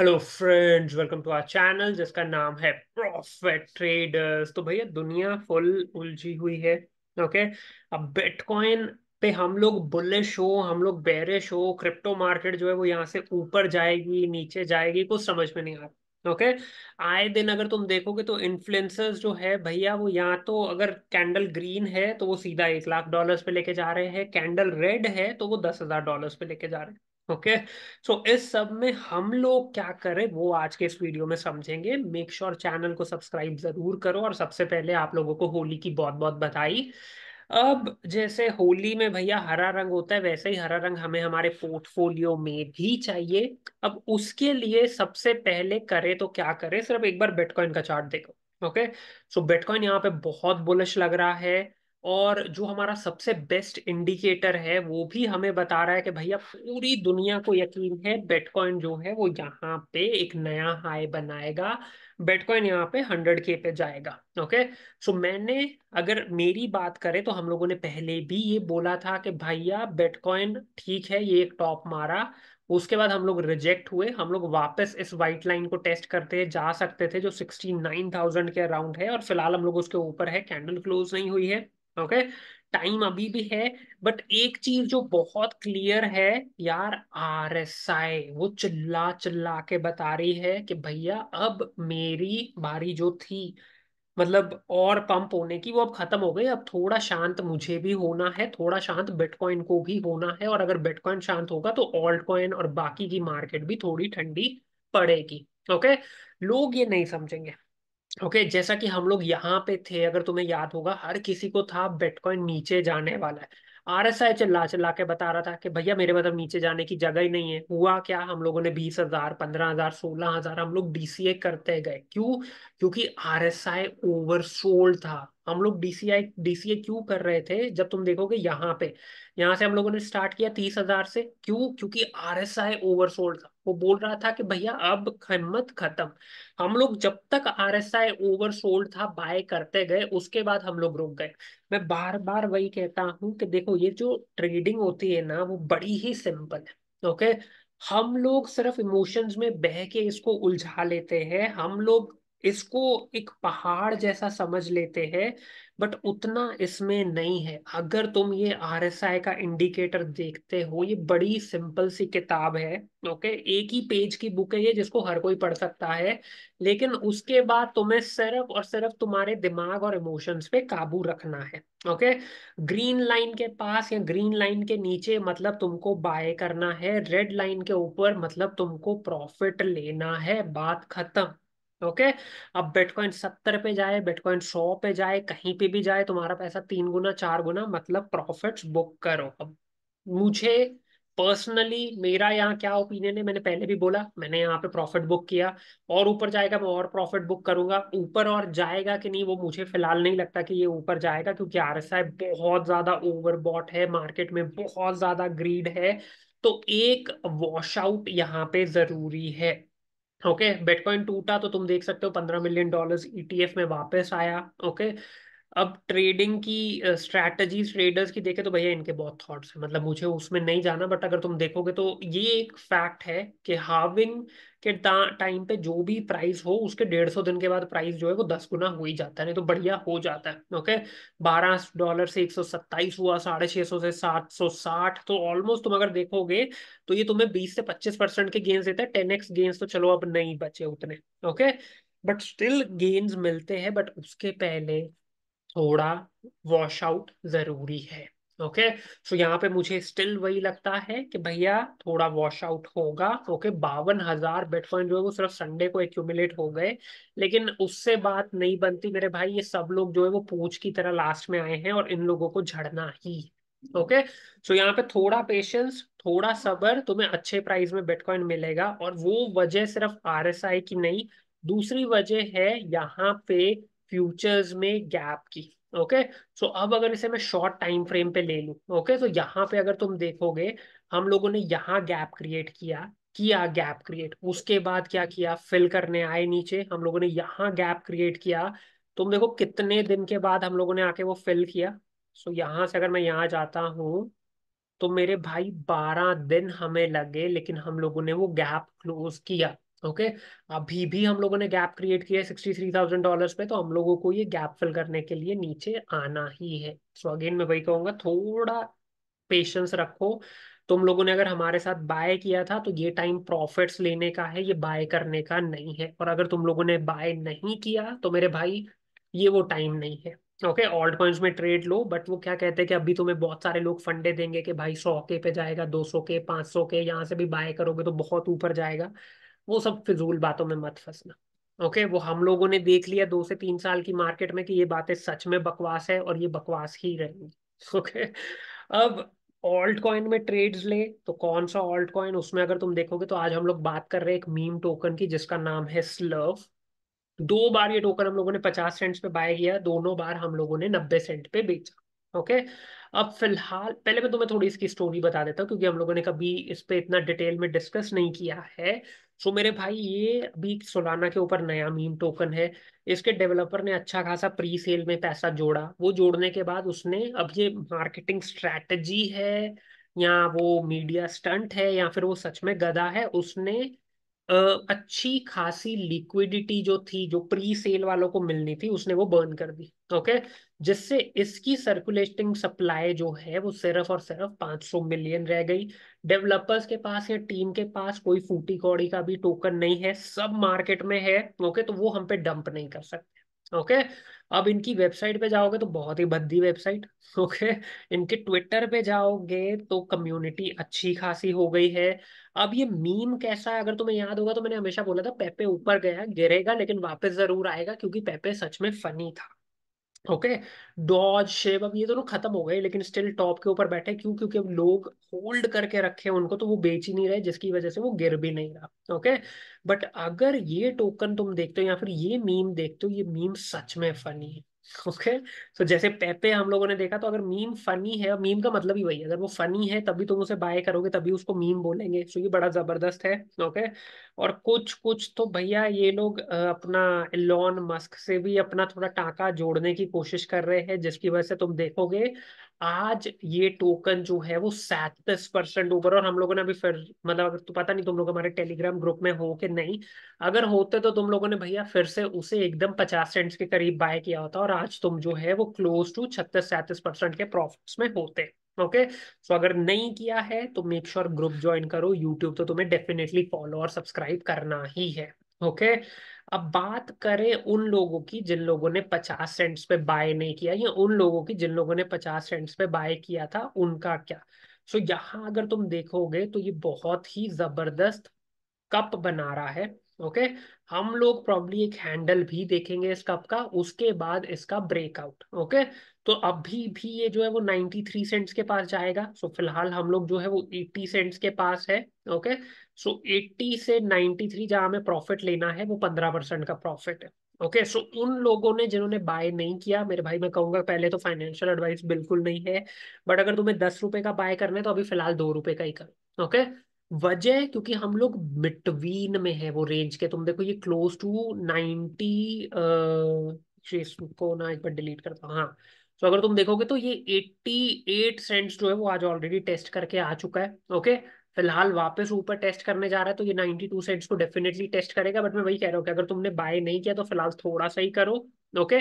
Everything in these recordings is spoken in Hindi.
Hello friends welcome to our channel जिसका नाम है प्रॉफिट ट्रेडर्स तो भैया दुनिया फुल उलझी हुई है ओके अब बिटकॉइन पे हम लोग बुलिश हो हम लोग बेरे हो क्रिप्टो मार्केट जो है वो यहाँ से ऊपर जाएगी नीचे जाएगी कुछ समझ में नहीं आ रहा ओके आए दिन अगर तुम देखोगे तो इन्फ्लुएंसर्स जो है भैया वो यहाँ तो अगर कैंडल ग्रीन है तो वो सीधा एक लाख डॉलर्स पे लेके जा रहे हैं कैंडल रेड है तो वो दस हजार डॉलर्स पे लेके जा रहे हैं ओके सो इस सब में हम लोग क्या करें वो आज के इस वीडियो में समझेंगे मेक श्योर sure चैनल को सब्सक्राइब जरूर करो और सबसे पहले आप लोगों को होली की बहुत बहुत बधाई अब जैसे होली में भैया हरा रंग होता है वैसे ही हरा रंग हमें हमारे पोर्टफोलियो में भी चाहिए अब उसके लिए सबसे पहले करें तो क्या करें सिर्फ एक बार बिटकॉइन का चार्ट देखो ओके सो बिटकॉइन यहाँ पे बहुत बुलिश लग रहा है और जो हमारा सबसे बेस्ट इंडिकेटर है वो भी हमें बता रहा है कि भैया पूरी दुनिया को यकीन है बेटकॉइन जो है वो यहाँ पे एक नया हाई बनाएगा बेटकॉइन यहाँ पे हंड्रेड के पे जाएगा ओके सो मैंने अगर मेरी बात करें तो हम लोगों ने पहले भी ये बोला था कि भैया बेटकॉइन ठीक है ये एक टॉप मारा उसके बाद हम लोग रिजेक्ट हुए हम लोग वापस इस वाइट लाइन को टेस्ट करते जा सकते थे जो सिक्सटी नाइन थाउजेंड के अराउंड है और फिलहाल हम लोग उसके ऊपर है कैंडल क्लोज नहीं हुई है ओके टाइम अभी भी है बट एक चीज जो बहुत क्लियर है यार आर एस आई वो चिल्ला चिल्ला के बता रही है कि भैया अब मेरी बारी जो थी मतलब और पंप होने की वो अब खत्म हो गई अब थोड़ा शांत मुझे भी होना है थोड़ा शांत बिटकॉइन को भी होना है और अगर बिटकॉइन शांत होगा तो ऑल्ट कॉइन और बाकी की मार्केट भी थोड़ी ठंडी पड़ेगी ओके लोग ये नहीं समझेंगे ओके okay, जैसा कि हम लोग यहाँ पे थे अगर तुम्हें याद होगा हर किसी को था बिटकॉइन नीचे जाने वाला है आर एस आई चिल्ला चिल्ला के बता रहा था कि भैया मेरे मतलब नीचे जाने की जगह ही नहीं है हुआ क्या हम लोगों ने बीस हजार पंद्रह हजार सोलह हजार हम लोग डीसीए करते गए क्यों क्योंकि आर एस आई ओवरसोल्ड था हम लोग डीसीआई डीसीए क्यों कर रहे थे जब तुम देखोगे यहाँ पे यहाँ से हम लोगों ने स्टार्ट किया तीस हजार से क्यों क्योंकि आर एस आई ओवरसोल्ड था वो बोल रहा था कि भैया अब हिम्मत खत्म हम लोग जब तक आर एस आई ओवरसोल्ड था बाय करते गए उसके बाद हम लोग रुक गए मैं बार बार वही कहता हूँ कि देखो ये जो ट्रेडिंग होती है ना वो बड़ी ही सिंपल है ओके हम लोग सिर्फ इमोशंस में बह के इसको उलझा लेते हैं हम लोग इसको एक पहाड़ जैसा समझ लेते हैं बट उतना इसमें नहीं है अगर तुम ये आर एस आई का इंडिकेटर देखते हो ये बड़ी सिंपल सी किताब है ओके एक ही पेज की बुक है ये जिसको हर कोई पढ़ सकता है लेकिन उसके बाद तुम्हें सिर्फ और सिर्फ तुम्हारे दिमाग और इमोशंस पे काबू रखना है ओके ग्रीन लाइन के पास या ग्रीन लाइन के नीचे मतलब तुमको बाय करना है रेड लाइन के ऊपर मतलब तुमको प्रॉफिट लेना है बात खत्म ओके अब बिटकॉइन सत्तर पे जाए बिटकॉइन सौ पे जाए कहीं पे भी जाए तुम्हारा पैसा तीन गुना चार गुना मतलब प्रॉफिट्स बुक करो अब मुझे पर्सनली मेरा यहाँ क्या ओपिनियन है मैंने पहले भी बोला मैंने यहाँ पे प्रॉफिट बुक किया और ऊपर जाएगा मैं और प्रॉफिट बुक करूंगा ऊपर और जाएगा कि नहीं वो मुझे फिलहाल नहीं लगता कि ये ऊपर जाएगा क्योंकि आर एस आई बहुत ज्यादा ओवरबॉट है मार्केट में बहुत ज्यादा ग्रीड है तो एक वॉश आउट यहाँ पे जरूरी है ओके बिटकॉइन टूटा तो तुम देख सकते हो पंद्रह मिलियन डॉलर्स ईटीएफ में वापस आया ओके okay? अब ट्रेडिंग की स्ट्रैटेजीज ट्रेडर्स की देखे तो भैया इनके बहुत थॉट्स हैं मतलब मुझे उसमें नहीं जाना बट अगर तुम देखोगे तो ये एक फैक्ट है कि हाविंग के टाइम पे जो भी प्राइस हो उसके डेढ़ सौ दिन के बाद प्राइस जो है वो दस गुना हो ही जाता है नहीं तो बढ़िया हो जाता है ओके बारह डॉलर से एक सौ सत्ताईस हुआ साढ़े छह सौ से सात सौ साठ तो ऑलमोस्ट तुम अगर देखोगे तो ये तुम्हें बीस से पच्चीस परसेंट के गेंस देता है टेन एक्स गेंस तो चलो अब नहीं बचे उतने ओके बट स्टिल गेंस मिलते हैं बट उसके पहले थोड़ा वॉश आउट जरूरी है ओके सो यहाँ पे मुझे स्टिल वही लगता है कि भैया थोड़ा वॉश आउट होगा ओके बावन हजार बिटकॉइन जो है वो सिर्फ संडे को एक्यूमुलेट हो गए लेकिन उससे बात नहीं बनती मेरे भाई ये सब लोग जो है वो पूछ की तरह लास्ट में आए हैं और इन लोगों को झड़ना ही ओके okay? सो so, यहाँ पे थोड़ा पेशेंस थोड़ा सबर तुम्हें अच्छे प्राइस में बिटकॉइन मिलेगा और वो वजह सिर्फ आरएसआई की नहीं दूसरी वजह है यहाँ पे फ्यूचर्स में गैप की ओके okay? सो so, अब अगर इसे मैं शॉर्ट टाइम फ्रेम पे ले लू ओके okay? तो so, यहाँ पे अगर तुम देखोगे हम लोगों ने यहाँ गैप क्रिएट किया किया गैप क्रिएट उसके बाद क्या किया फिल करने आए नीचे हम लोगों ने यहाँ गैप क्रिएट किया तुम देखो कितने दिन के बाद हम लोगों ने आके वो फिल किया सो so, यहाँ से अगर मैं यहाँ जाता हूँ तो मेरे भाई बारह दिन हमें लगे लेकिन हम लोगों ने वो गैप क्लोज किया ओके okay? अभी भी हम लोगों ने गैप क्रिएट किया है सिक्सटी थ्री थाउजेंड डॉलर पे तो हम लोगों को ये गैप फिल करने के लिए नीचे आना ही है सो so अगेन मैं वही कहूंगा थोड़ा पेशेंस रखो तुम लोगों ने अगर हमारे साथ बाय किया था तो ये टाइम प्रॉफिट्स लेने का है ये बाय करने का नहीं है और अगर तुम लोगों ने बाय नहीं किया तो मेरे भाई ये वो टाइम नहीं है ओके ऑल्ड पॉइंट्स में ट्रेड लो बट वो क्या कहते हैं कि अभी तुम्हें बहुत सारे लोग फंडे देंगे कि भाई सौ के पे जाएगा दो सौ के पांच सौ के यहाँ से भी बाय करोगे तो बहुत ऊपर जाएगा वो सब फिजूल बातों में मत फंसना ओके वो हम लोगों ने देख लिया दो से तीन साल की मार्केट में कि ये बातें सच में बकवास है और ये बकवास ही रहेंगी ओके अब ऑल्ट कॉइन में ट्रेड्स ले तो कौन सा ऑल्ट कॉइन उसमें अगर तुम देखोगे तो आज हम लोग बात कर रहे हैं एक मीम टोकन की जिसका नाम है स्लव दो बार ये टोकन हम लोगों ने पचास सेंट्स पे बाय किया दोनों बार हम लोगों ने नब्बे सेंट पे बेचा ओके okay? अब फिलहाल पहले मैं तुम्हें थोड़ी इसकी स्टोरी बता देता हूँ क्योंकि हम लोगों ने कभी इस पर इतना डिटेल में डिस्कस नहीं किया है सो मेरे भाई ये अभी सोलाना के ऊपर नया मीम टोकन है इसके डेवलपर ने अच्छा खासा प्री सेल में पैसा जोड़ा वो जोड़ने के बाद उसने अब ये मार्केटिंग स्ट्रैटेजी है या वो मीडिया स्टंट है या फिर वो सच में गधा है उसने अच्छी खासी लिक्विडिटी जो थी जो प्री सेल वालों को मिलनी थी उसने वो बर्न कर दी ओके जिससे इसकी सर्कुलेटिंग सप्लाई जो है वो सिर्फ और सिर्फ 500 मिलियन रह गई डेवलपर्स के पास या टीम के पास कोई फूटी कौड़ी का भी टोकन नहीं है सब मार्केट में है ओके तो वो हम पे डंप नहीं कर सकते ओके अब इनकी वेबसाइट पे जाओगे तो बहुत ही भद्दी वेबसाइट ओके इनके ट्विटर पे जाओगे तो कम्युनिटी अच्छी खासी हो गई है अब ये मीम कैसा है अगर तुम्हें याद होगा तो मैंने हमेशा बोला था पेपे ऊपर गया गिरेगा लेकिन वापस जरूर आएगा क्योंकि पेपे सच में फनी था ओके डॉज शेप अब ये दोनों खत्म हो गए लेकिन स्टिल टॉप के ऊपर बैठे क्यों क्योंकि अब लोग होल्ड करके रखे हैं उनको तो वो बेच ही नहीं रहे जिसकी वजह से वो गिर भी नहीं रहा ओके बट अगर ये टोकन तुम देखते हो या फिर ये मीम देखते हो ये मीम सच में फनी है ओके सो तो जैसे पेपे हम लोगों ने देखा तो अगर मीम फनी है और मीम का मतलब ही वही है अगर वो फनी है तभी तुम उसे बाय करोगे तभी उसको मीम बोलेंगे सो ये बड़ा जबरदस्त है ओके और कुछ कुछ तो भैया ये लोग अपना एलॉन मस्क से भी अपना थोड़ा टाँका जोड़ने की कोशिश कर रहे हैं जिसकी वजह से तुम देखोगे आज ये टोकन जो है वो सैतीस परसेंट ऊपर और हम लोगों ने अभी फिर मतलब अगर तो पता नहीं तुम लोग हमारे टेलीग्राम ग्रुप में हो कि नहीं अगर होते तो तुम लोगों ने भैया फिर से उसे एकदम पचास सेंट्स के करीब बाय किया होता और आज तुम जो है वो क्लोज टू छत्तीस सैंतीस परसेंट के प्रॉफिट्स में होते ओके सो अगर नहीं किया है तो मेक श्योर ग्रुप ज्वाइन करो यूट्यूब तो तुम्हें डेफिनेटली फॉलो और सब्सक्राइब करना ही है ओके okay? अब बात करें उन लोगों की जिन लोगों ने पचास सेंट्स पे बाय नहीं किया या उन लोगों की जिन लोगों ने पचास सेंट्स पे बाय किया था उनका क्या सो so, यहाँ अगर तुम देखोगे तो ये बहुत ही जबरदस्त कप बना रहा है ओके हम लोग प्रॉब्ली एक हैंडल भी देखेंगे इस कप का उसके बाद इसका ब्रेकआउट ओके तो अभी भी ये जो है वो 93 सेंट्स के पास जाएगा सो so, फिलहाल हम लोग जो है वो 80 सेंट्स के पास है ओके सो so 80 से 93 जहां हमें प्रॉफिट लेना है वो 15 परसेंट का प्रॉफिट है ओके okay, सो so उन लोगों ने जिन्होंने बाय नहीं किया मेरे भाई मैं कहूंगा पहले तो फाइनेंशियल एडवाइस बिल्कुल नहीं है बट अगर तुम्हें दस रुपए का बाय करना है तो अभी फिलहाल दो रुपए का ही करो ओके okay? वजह क्योंकि हम लोग बिटवीन में है वो रेंज के तुम देखो ये क्लोज टू नाइनटी को ना एक बार डिलीट करता हूँ हाँ सो so, अगर तुम देखोगे तो ये एट सेंट्स जो है वो आज ऑलरेडी टेस्ट करके आ चुका है ओके okay? फिलहाल वापस ऊपर टेस्ट करने जा रहा है तो ये 92 सेंट्स को डेफिनेटली टेस्ट करेगा बट मैं वही कह रहा हूँ कि अगर तुमने बाय नहीं किया तो फिलहाल थोड़ा सा ही करो ओके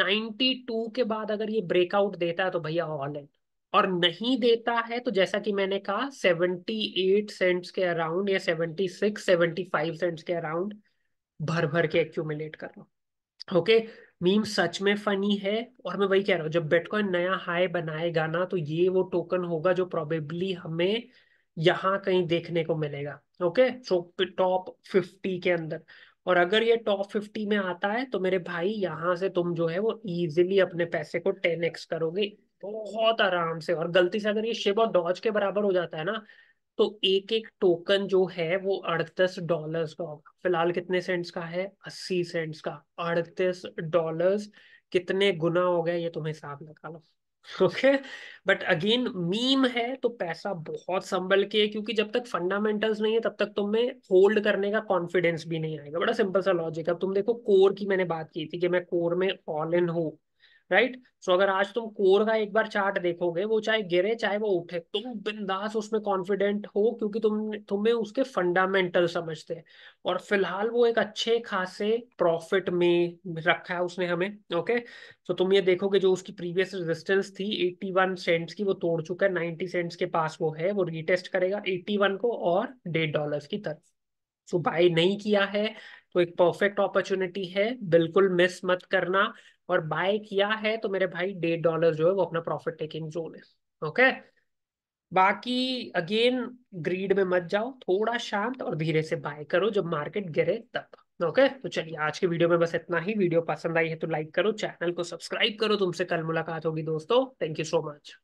92 के बाद अगर ये ब्रेकआउट देता है तो भैया ऑल इन और नहीं देता है तो जैसा कि मैंने कहा 78 सेंट्स के अराउंड या 76 75 सेंट्स के अराउंड भर भर के एक्यूमुलेट कर लो ओके मीम सच में फनी है और मैं वही कह रहा हूँ जब बिटकॉइन नया हाई बनाएगा ना तो ये वो टोकन होगा जो प्रोबेबली हमें यहाँ कहीं देखने को मिलेगा ओके सो टॉप फिफ्टी के अंदर और अगर ये टॉप फिफ्टी में आता है तो मेरे भाई यहाँ से तुम जो है वो इजिली अपने पैसे को टेन एक्स करोगे बहुत आराम से और गलती से अगर ये शिव और डॉज के बराबर हो जाता है ना तो एक एक टोकन जो है वो अड़तीस डॉलर्स का होगा फिलहाल कितने सेंट्स का है अस्सी सेंट्स का अड़तीस डॉलर्स कितने गुना हो गया ये तुम हिसाब लगा लो ओके बट अगेन मीम है तो पैसा बहुत संभल के क्योंकि जब तक फंडामेंटल्स नहीं है तब तक तुम्हें होल्ड करने का कॉन्फिडेंस भी नहीं आएगा बड़ा सिंपल सा लॉजिक अब तुम देखो कोर की मैंने बात की थी कि मैं कोर में ऑल इन हूँ राइट सो अगर आज तुम कोर का एक बार चार्ट देखोगे वो चाहे गिरे चाहे वो उठे तुम बिंदास उसमें कॉन्फिडेंट हो क्योंकि तुम तुम्हें उसके फंडामेंटल समझते हैं और फिलहाल वो एक अच्छे खासे प्रॉफिट में रखा है उसने हमें ओके सो तुम ये देखोगे जो उसकी प्रीवियस रेजिस्टेंस थी 81 सेंट्स की वो तोड़ चुका है नाइनटी सेंट्स के पास वो है वो रिटेस्ट करेगा एट्टी को और डेढ़ डॉलर की तरफ सो so, बाय नहीं किया है तो एक परफेक्ट अपॉर्चुनिटी है बिल्कुल मिस मत करना और बाय किया है तो मेरे भाई डेढ़ डॉलर जो है वो अपना प्रॉफिट टेकिंग जोन है ओके बाकी अगेन ग्रीड में मत जाओ थोड़ा शांत और धीरे से बाय करो जब मार्केट गिरे तब ओके तो चलिए आज के वीडियो में बस इतना ही वीडियो पसंद आई है तो लाइक करो चैनल को सब्सक्राइब करो तुमसे कल मुलाकात होगी दोस्तों थैंक यू सो मच